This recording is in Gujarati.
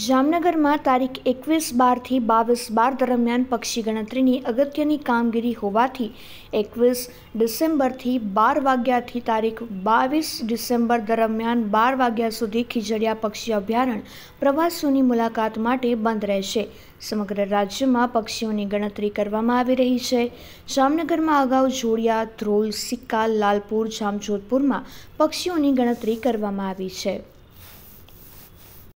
જામનગરમાં તારીખ એકવીસ બારથી બાવીસ બાર દરમિયાન પક્ષી ગણતરીની અગત્યની કામગીરી હોવાથી એકવીસ ડિસેમ્બરથી બાર વાગ્યાથી તારીખ બાવીસ ડિસેમ્બર દરમિયાન બાર વાગ્યા સુધી ખીજડિયા પક્ષી અભયારણ્ય પ્રવાસીઓની મુલાકાત માટે બંધ રહેશે સમગ્ર રાજ્યમાં પક્ષીઓની ગણતરી કરવામાં આવી રહી છે જામનગરમાં અગાઉ જોડિયા ધ્રોલ સિક્કા લાલપુર જામજોધપુરમાં પક્ષીઓની ગણતરી કરવામાં આવી છે